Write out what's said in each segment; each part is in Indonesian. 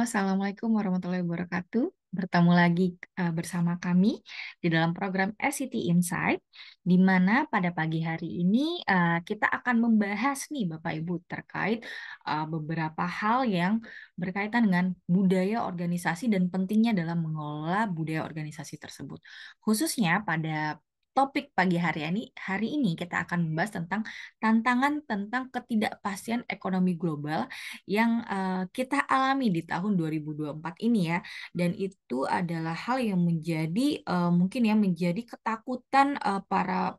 Assalamualaikum warahmatullahi wabarakatuh. Bertemu lagi uh, bersama kami di dalam program SCT Insight, di mana pada pagi hari ini uh, kita akan membahas nih Bapak-Ibu terkait uh, beberapa hal yang berkaitan dengan budaya organisasi dan pentingnya dalam mengelola budaya organisasi tersebut. Khususnya pada topik pagi hari ini, hari ini kita akan membahas tentang tantangan tentang ketidakpastian ekonomi global yang uh, kita alami di tahun 2024 ini ya. Dan itu adalah hal yang menjadi uh, mungkin ya menjadi ketakutan uh, para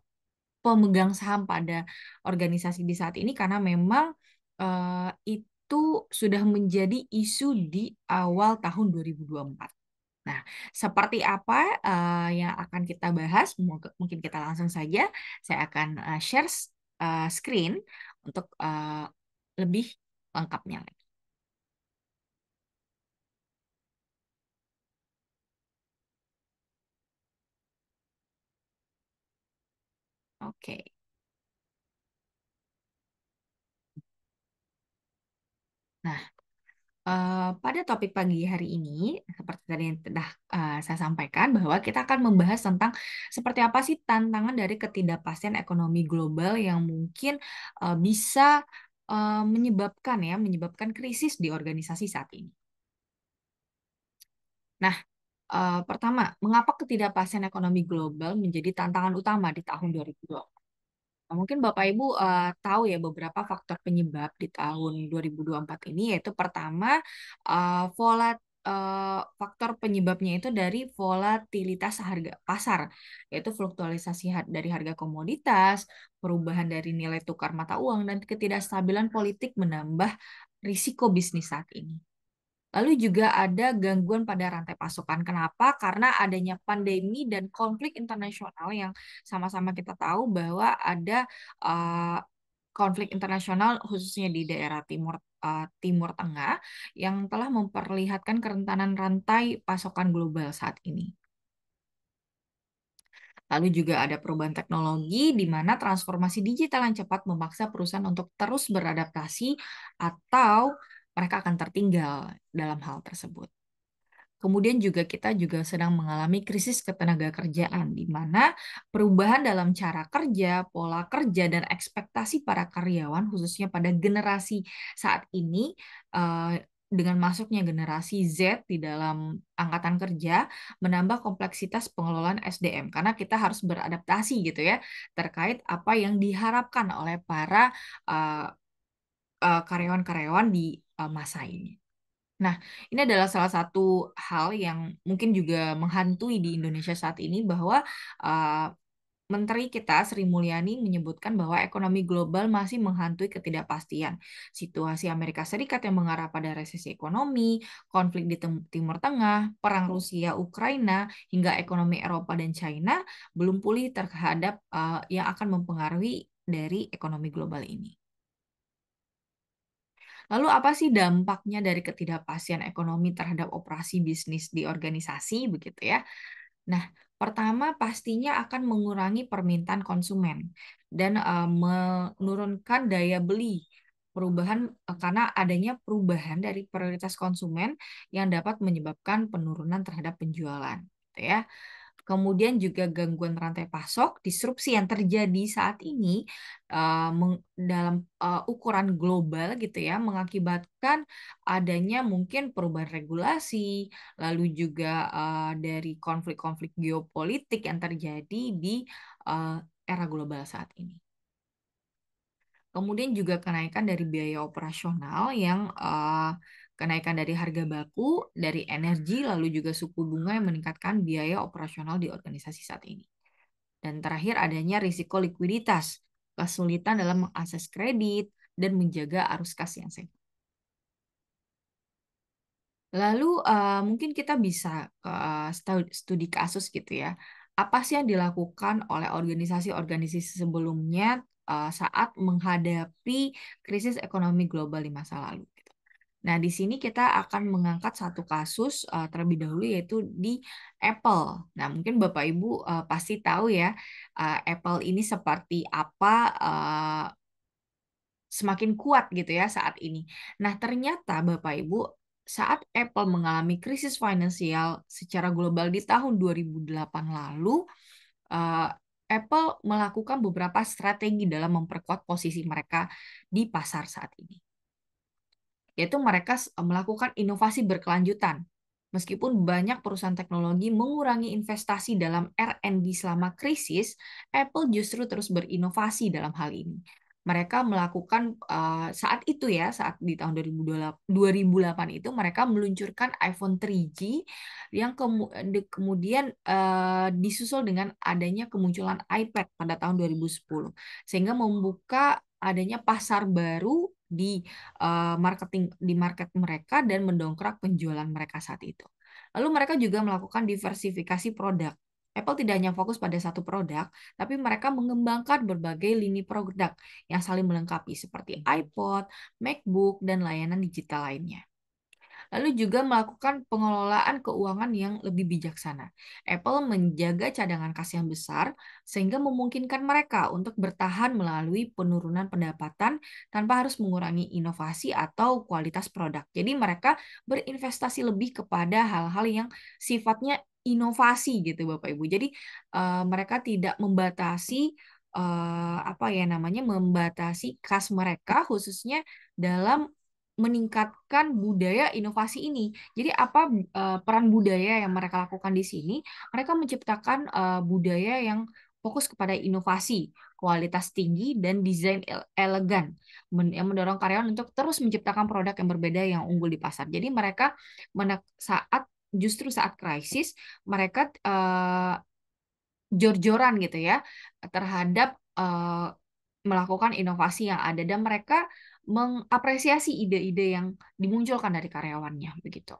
pemegang saham pada organisasi di saat ini karena memang uh, itu sudah menjadi isu di awal tahun 2024. Nah, seperti apa uh, yang akan kita bahas? Mungkin kita langsung saja. Saya akan uh, share uh, screen untuk uh, lebih lengkapnya lagi. Oke. Okay. Eh, pada topik pagi hari ini, seperti tadi yang sudah uh, eh, saya sampaikan, bahwa kita akan membahas tentang seperti apa sih tantangan dari ketidakpastian ekonomi global yang mungkin uh, bisa uh, menyebabkan ya, menyebabkan krisis di organisasi saat ini. Nah, uh, pertama, mengapa ketidakpastian ekonomi global menjadi tantangan utama di tahun 2020? Mungkin Bapak Ibu uh, tahu ya beberapa faktor penyebab di tahun 2024 ini yaitu pertama uh, volat eh, faktor penyebabnya itu dari volatilitas harga pasar, yaitu fluktualisasi dari harga komoditas, perubahan dari nilai tukar mata uang, dan ketidakstabilan politik menambah risiko bisnis saat ini. Lalu juga ada gangguan pada rantai pasokan. Kenapa? Karena adanya pandemi dan konflik internasional yang sama-sama kita tahu bahwa ada uh, konflik internasional khususnya di daerah timur uh, timur tengah yang telah memperlihatkan kerentanan rantai pasokan global saat ini. Lalu juga ada perubahan teknologi di mana transformasi digital yang cepat memaksa perusahaan untuk terus beradaptasi atau mereka akan tertinggal dalam hal tersebut. Kemudian juga kita juga sedang mengalami krisis ketenaga kerjaan, di mana perubahan dalam cara kerja, pola kerja, dan ekspektasi para karyawan, khususnya pada generasi saat ini, eh, dengan masuknya generasi Z di dalam angkatan kerja, menambah kompleksitas pengelolaan SDM, karena kita harus beradaptasi gitu ya, terkait apa yang diharapkan oleh para eh, eh, karyawan-karyawan di Eh, masa ini. Nah, ini adalah salah satu hal yang mungkin juga menghantui di Indonesia saat ini bahwa uh, Menteri kita Sri Mulyani menyebutkan bahwa ekonomi global masih menghantui ketidakpastian. Situasi Amerika Serikat yang mengarah pada resesi ekonomi, konflik di Timur Tengah, perang Rusia Ukraina hingga ekonomi Eropa dan China belum pulih terhadap uh, yang akan mempengaruhi dari ekonomi global ini. Lalu apa sih dampaknya dari ketidakpastian ekonomi terhadap operasi bisnis di organisasi begitu ya? Nah, pertama pastinya akan mengurangi permintaan konsumen dan uh, menurunkan daya beli perubahan e, karena adanya perubahan dari prioritas konsumen yang dapat menyebabkan penurunan terhadap penjualan gitu ya kemudian juga gangguan rantai pasok, disrupsi yang terjadi saat ini uh, dalam uh, ukuran global gitu ya, mengakibatkan adanya mungkin perubahan regulasi, lalu juga uh, dari konflik-konflik geopolitik yang terjadi di uh, era global saat ini. Kemudian juga kenaikan dari biaya operasional yang uh, kenaikan dari harga baku, dari energi, lalu juga suku bunga yang meningkatkan biaya operasional di organisasi saat ini. Dan terakhir adanya risiko likuiditas, kesulitan dalam mengakses kredit, dan menjaga arus kas yang sehat. Lalu uh, mungkin kita bisa uh, studi kasus gitu ya. Apa sih yang dilakukan oleh organisasi-organisasi sebelumnya uh, saat menghadapi krisis ekonomi global di masa lalu? Nah, di sini kita akan mengangkat satu kasus uh, terlebih dahulu yaitu di Apple. Nah, mungkin Bapak Ibu uh, pasti tahu ya uh, Apple ini seperti apa uh, semakin kuat gitu ya saat ini. Nah, ternyata Bapak Ibu saat Apple mengalami krisis finansial secara global di tahun 2008 lalu uh, Apple melakukan beberapa strategi dalam memperkuat posisi mereka di pasar saat ini yaitu mereka e, melakukan inovasi berkelanjutan. Meskipun banyak perusahaan teknologi mengurangi investasi dalam R&D selama krisis, Apple justru terus berinovasi dalam hal ini. Mereka melakukan uh, saat itu ya, saat di tahun 2008 itu mereka meluncurkan iPhone 3G yang e, kemudian uh, disusul dengan adanya kemunculan iPad pada tahun 2010. Sehingga membuka adanya pasar baru di uh, marketing di market mereka dan mendongkrak penjualan mereka saat itu. Lalu mereka juga melakukan diversifikasi produk. Apple tidak hanya fokus pada satu produk, tapi mereka mengembangkan berbagai lini produk yang saling melengkapi seperti iPod, MacBook, dan layanan digital lainnya lalu juga melakukan pengelolaan keuangan yang lebih bijaksana. Apple menjaga cadangan kas yang besar sehingga memungkinkan mereka untuk bertahan melalui penurunan pendapatan tanpa harus mengurangi inovasi atau kualitas produk. Jadi mereka berinvestasi lebih kepada hal-hal yang sifatnya inovasi gitu Bapak Ibu. Jadi uh, mereka tidak membatasi uh, apa ya namanya membatasi kas mereka khususnya dalam meningkatkan budaya inovasi ini. Jadi apa uh, peran budaya yang mereka lakukan di sini? Mereka menciptakan uh, budaya yang fokus kepada inovasi, kualitas tinggi, dan desain elegan yang mendorong karyawan untuk terus menciptakan produk yang berbeda yang unggul di pasar. Jadi mereka saat justru saat krisis mereka uh, jor-joran gitu ya terhadap uh, melakukan inovasi yang ada dan mereka mengapresiasi ide-ide yang dimunculkan dari karyawannya begitu.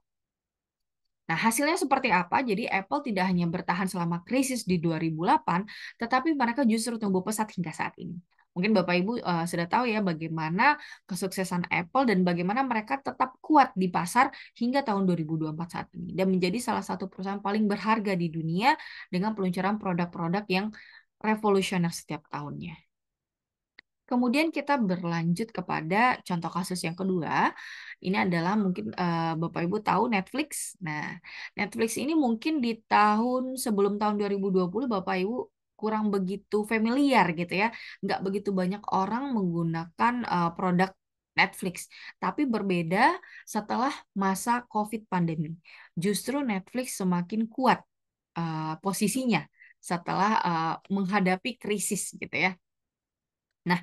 Nah, hasilnya seperti apa? Jadi Apple tidak hanya bertahan selama krisis di 2008, tetapi mereka justru tumbuh pesat hingga saat ini. Mungkin Bapak Ibu uh, sudah tahu ya bagaimana kesuksesan Apple dan bagaimana mereka tetap kuat di pasar hingga tahun 2024 saat ini dan menjadi salah satu perusahaan paling berharga di dunia dengan peluncuran produk-produk yang revolusioner setiap tahunnya. Kemudian kita berlanjut kepada contoh kasus yang kedua. Ini adalah mungkin uh, Bapak Ibu tahu Netflix. Nah, Netflix ini mungkin di tahun sebelum tahun 2020 Bapak Ibu kurang begitu familiar gitu ya. Nggak begitu banyak orang menggunakan uh, produk Netflix. Tapi berbeda setelah masa COVID pandemi. Justru Netflix semakin kuat uh, posisinya setelah uh, menghadapi krisis gitu ya. Nah,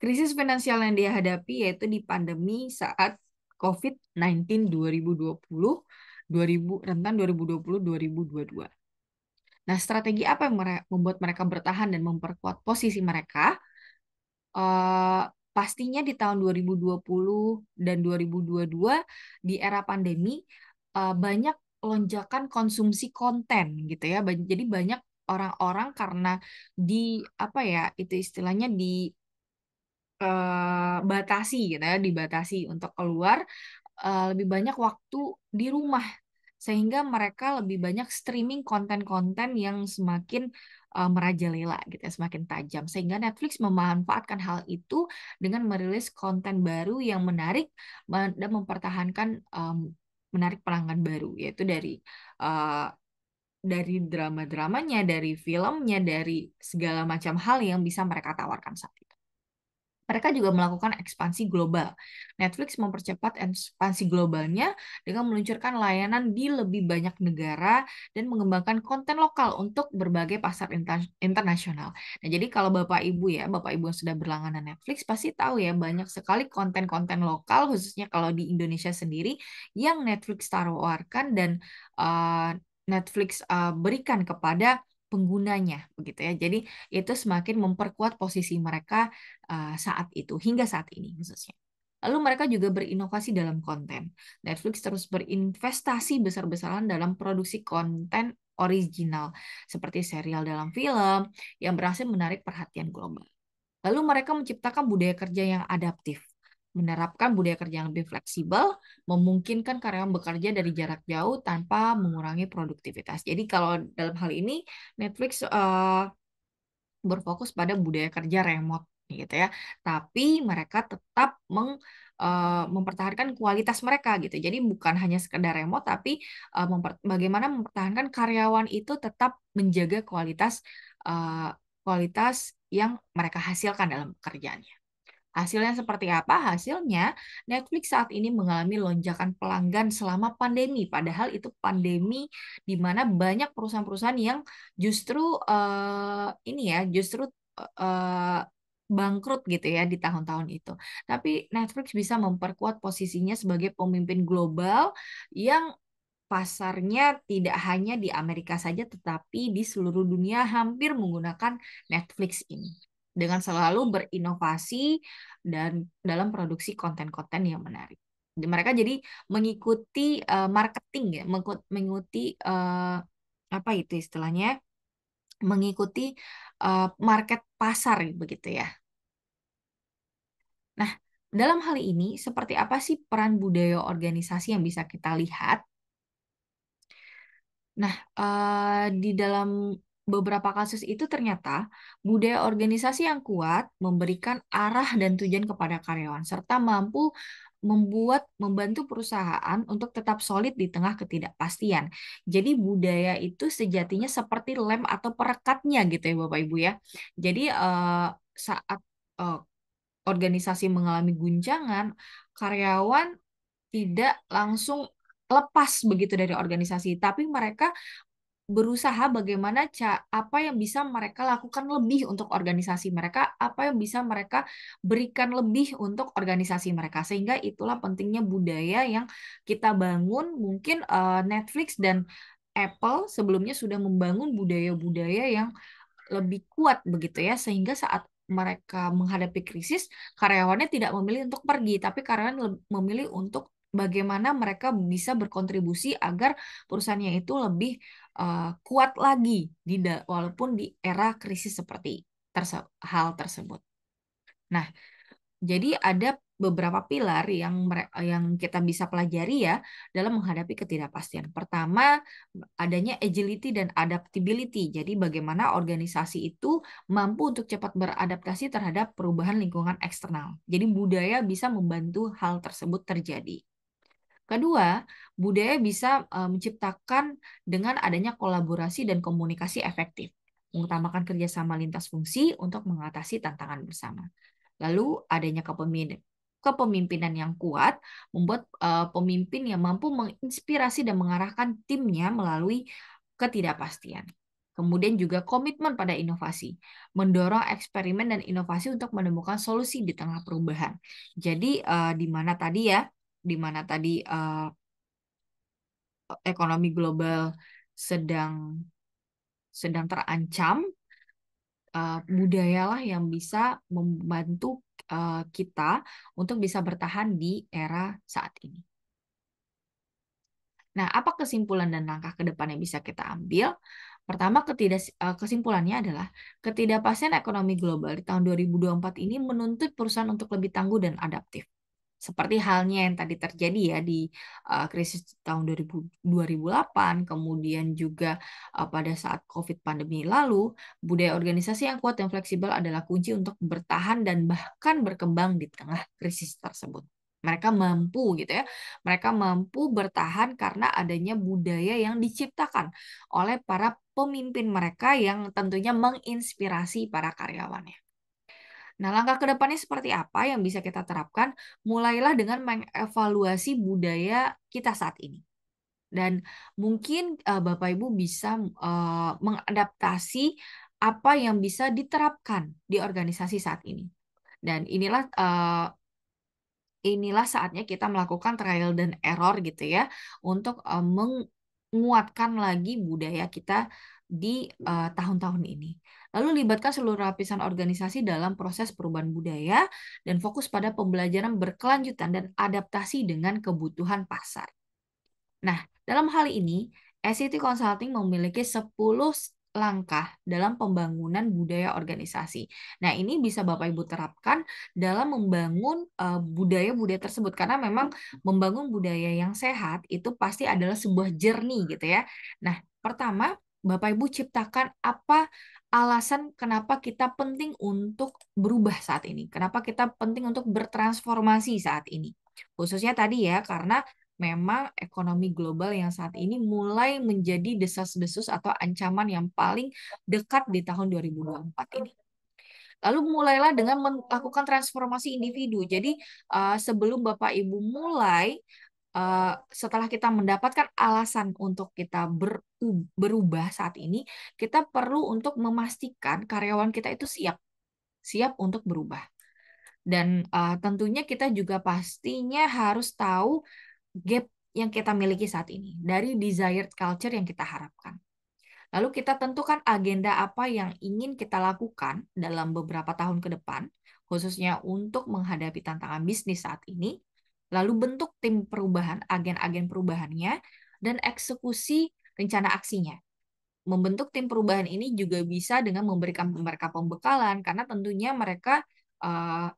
krisis finansial yang dia hadapi yaitu di pandemi saat COVID-19 2020 2000 rentan 2020 2022. Nah, strategi apa yang membuat mereka bertahan dan memperkuat posisi mereka? Uh, pastinya di tahun 2020 dan 2022 di era pandemi uh, banyak lonjakan konsumsi konten gitu ya. Jadi banyak orang-orang karena di apa ya itu istilahnya di uh, batasi gitu ya dibatasi untuk keluar uh, lebih banyak waktu di rumah sehingga mereka lebih banyak streaming konten-konten yang semakin uh, merajalela gitu ya, semakin tajam. Sehingga Netflix memanfaatkan hal itu dengan merilis konten baru yang menarik dan mempertahankan um, menarik pelanggan baru yaitu dari uh, dari drama-dramanya, dari filmnya, dari segala macam hal yang bisa mereka tawarkan saat itu. Mereka juga melakukan ekspansi global. Netflix mempercepat ekspansi globalnya dengan meluncurkan layanan di lebih banyak negara dan mengembangkan konten lokal untuk berbagai pasar inter internasional. Nah, jadi kalau Bapak Ibu ya, Bapak Ibu yang sudah berlangganan Netflix pasti tahu ya banyak sekali konten-konten lokal khususnya kalau di Indonesia sendiri yang Netflix tawarkan dan uh, Netflix uh, berikan kepada penggunanya begitu ya. Jadi itu semakin memperkuat posisi mereka uh, saat itu hingga saat ini khususnya. Lalu mereka juga berinovasi dalam konten. Netflix terus berinvestasi besar-besaran dalam produksi konten original seperti serial dalam film yang berhasil menarik perhatian global. Lalu mereka menciptakan budaya kerja yang adaptif menerapkan budaya kerja yang lebih fleksibel, memungkinkan karyawan bekerja dari jarak jauh tanpa mengurangi produktivitas. Jadi kalau dalam hal ini Netflix uh, berfokus pada budaya kerja remote gitu ya, tapi mereka tetap meng uh, mempertahankan kualitas mereka gitu. Jadi bukan hanya sekedar remote tapi uh, memper bagaimana mempertahankan karyawan itu tetap menjaga kualitas uh, kualitas yang mereka hasilkan dalam pekerjaannya. Hasilnya seperti apa? Hasilnya Netflix saat ini mengalami lonjakan pelanggan selama pandemi. Padahal itu pandemi di mana banyak perusahaan-perusahaan yang justru uh, ini ya, justru uh, bangkrut gitu ya di tahun-tahun itu. Tapi Netflix bisa memperkuat posisinya sebagai pemimpin global yang pasarnya tidak hanya di Amerika saja tetapi di seluruh dunia hampir menggunakan Netflix ini dengan selalu berinovasi dan dalam produksi konten-konten yang menarik. Mereka jadi mengikuti uh, marketing ya, mengikuti uh, apa itu istilahnya, mengikuti uh, market pasar begitu ya. Nah, dalam hal ini, seperti apa sih peran budaya organisasi yang bisa kita lihat? Nah, uh, di dalam beberapa kasus itu ternyata budaya organisasi yang kuat memberikan arah dan tujuan kepada karyawan serta mampu membuat membantu perusahaan untuk tetap solid di tengah ketidakpastian. Jadi budaya itu sejatinya seperti lem atau perekatnya gitu ya Bapak Ibu ya. Jadi eh, saat eh, organisasi mengalami guncangan, karyawan tidak langsung lepas begitu dari organisasi, tapi mereka berusaha bagaimana ca apa yang bisa mereka lakukan lebih untuk organisasi mereka, apa yang bisa mereka berikan lebih untuk organisasi mereka. Sehingga itulah pentingnya budaya yang kita bangun. Mungkin uh, Netflix dan Apple sebelumnya sudah membangun budaya-budaya yang lebih kuat begitu ya sehingga saat mereka menghadapi krisis karyawannya tidak memilih untuk pergi tapi karyawan memilih untuk bagaimana mereka bisa berkontribusi agar perusahaannya itu lebih uh, kuat lagi di walaupun di era krisis seperti terse hal tersebut. Nah, jadi ada beberapa pilar yang yang kita bisa pelajari ya dalam menghadapi ketidakpastian. Pertama, adanya agility dan adaptability. Jadi bagaimana organisasi itu mampu untuk cepat beradaptasi terhadap perubahan lingkungan eksternal. Jadi budaya bisa membantu hal tersebut terjadi. Kedua, budaya bisa eh, menciptakan dengan adanya kolaborasi dan komunikasi efektif, mengutamakan kerjasama lintas fungsi untuk mengatasi tantangan bersama. Lalu, adanya kepemimpinan yang kuat membuat eh, pemimpin yang mampu menginspirasi dan mengarahkan timnya melalui ketidakpastian. Kemudian juga komitmen pada inovasi, mendorong eksperimen dan inovasi untuk menemukan solusi di tengah perubahan. Jadi uh, di mana tadi ya di mana tadi uh, ekonomi global sedang sedang terancam, uh, budayalah yang bisa membantu uh, kita untuk bisa bertahan di era saat ini. Nah, apa kesimpulan dan langkah ke depan yang bisa kita ambil? Pertama, ketidak, kesimpulannya adalah ketidakpastian ekonomi global di tahun 2024 ini menuntut perusahaan untuk lebih tangguh dan adaptif seperti halnya yang tadi terjadi ya di uh, krisis tahun 2000, 2008, kemudian juga uh, pada saat COVID pandemi lalu, budaya organisasi yang kuat dan fleksibel adalah kunci untuk bertahan dan bahkan berkembang di tengah krisis tersebut. Mereka mampu gitu ya, mereka mampu bertahan karena adanya budaya yang diciptakan oleh para pemimpin mereka yang tentunya menginspirasi para karyawannya. Nah, langkah kedepannya seperti apa yang bisa kita terapkan? Mulailah dengan mengevaluasi budaya kita saat ini. Dan mungkin uh, Bapak Ibu bisa uh, mengadaptasi apa yang bisa diterapkan di organisasi saat ini. Dan inilah uh, inilah saatnya kita melakukan trial dan error gitu ya untuk menguatkan lagi budaya kita di eh, tahun-tahun uh, ini. Lalu libatkan seluruh lapisan organisasi dalam proses perubahan budaya dan fokus pada pembelajaran berkelanjutan dan adaptasi dengan kebutuhan pasar. Nah, dalam hal ini, SCT Consulting memiliki 10 langkah dalam pembangunan budaya organisasi. Nah, ini bisa Bapak Ibu terapkan dalam membangun eh, budaya-budaya uh, tersebut karena memang membangun budaya yang sehat itu pasti adalah sebuah jernih gitu ya. Nah, pertama Bapak Ibu ciptakan apa alasan kenapa kita penting untuk berubah saat ini, kenapa kita penting untuk bertransformasi saat ini. Khususnya tadi ya, karena memang ekonomi global yang saat ini mulai menjadi desas-desus atau ancaman yang paling dekat di tahun 2024 ini. Lalu mulailah dengan melakukan transformasi individu. Jadi eh, sebelum Bapak Ibu mulai Eh, setelah kita mendapatkan alasan untuk kita berubah saat ini, kita perlu untuk memastikan karyawan kita itu siap, siap untuk berubah. Dan uh, tentunya kita juga pastinya harus tahu gap yang kita miliki saat ini dari desired culture yang kita harapkan. Lalu kita tentukan agenda apa yang ingin kita lakukan dalam beberapa tahun ke depan, khususnya untuk menghadapi tantangan bisnis saat ini, lalu bentuk tim perubahan, agen-agen perubahannya, dan eksekusi rencana aksinya. Membentuk tim perubahan ini juga bisa dengan memberikan mereka pembekalan, karena tentunya mereka uh,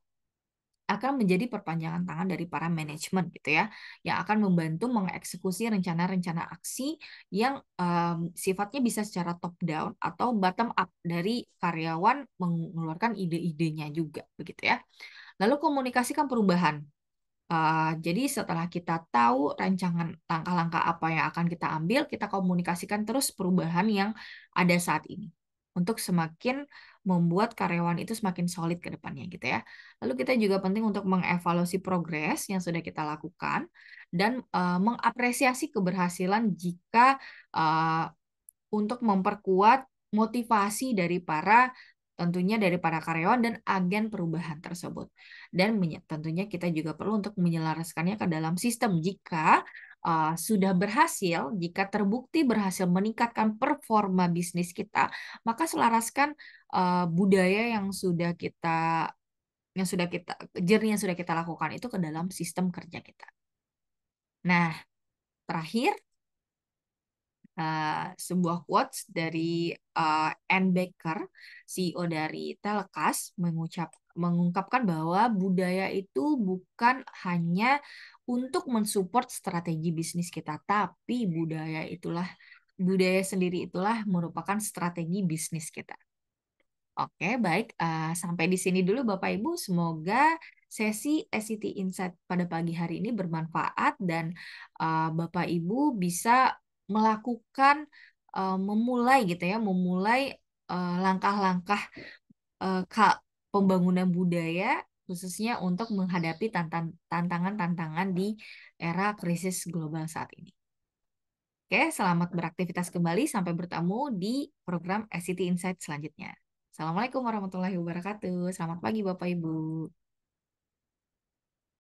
akan menjadi perpanjangan tangan dari para manajemen gitu ya, yang akan membantu mengeksekusi rencana-rencana aksi yang um, sifatnya bisa secara top down atau bottom up dari karyawan mengeluarkan ide-idenya juga begitu ya. Lalu komunikasikan perubahan. Uh, jadi setelah kita tahu rancangan langkah-langkah apa yang akan kita ambil, kita komunikasikan terus perubahan yang ada saat ini untuk semakin membuat karyawan itu semakin solid ke depannya gitu ya. Lalu kita juga penting untuk mengevaluasi progres yang sudah kita lakukan dan uh, mengapresiasi keberhasilan jika uh, untuk memperkuat motivasi dari para tentunya dari para karyawan dan agen perubahan tersebut. Dan tentunya kita juga perlu untuk menyelaraskannya ke dalam sistem jika uh, sudah berhasil, jika terbukti berhasil meningkatkan performa bisnis kita, maka selaraskan uh, budaya yang sudah kita yang sudah kita jernih yang sudah kita lakukan itu ke dalam sistem kerja kita. Nah, terakhir uh, sebuah quotes dari uh, eh, Anne Baker, CEO dari Telekas, mengucap mengungkapkan bahwa budaya itu bukan hanya untuk mensupport strategi bisnis kita, tapi budaya itulah budaya sendiri itulah merupakan strategi bisnis kita. Oke, baik. Uh, sampai di sini dulu Bapak Ibu. Semoga sesi SCT Insight pada pagi hari ini bermanfaat dan uh, Bapak Ibu bisa melakukan uh, memulai gitu ya, memulai eh, langkah-langkah uh, uh, pembangunan budaya khususnya untuk menghadapi tantangan-tantangan di era krisis global saat ini. Oke, selamat beraktivitas kembali sampai bertemu di program SCT Insight selanjutnya. Assalamualaikum warahmatullahi wabarakatuh. Selamat pagi Bapak Ibu.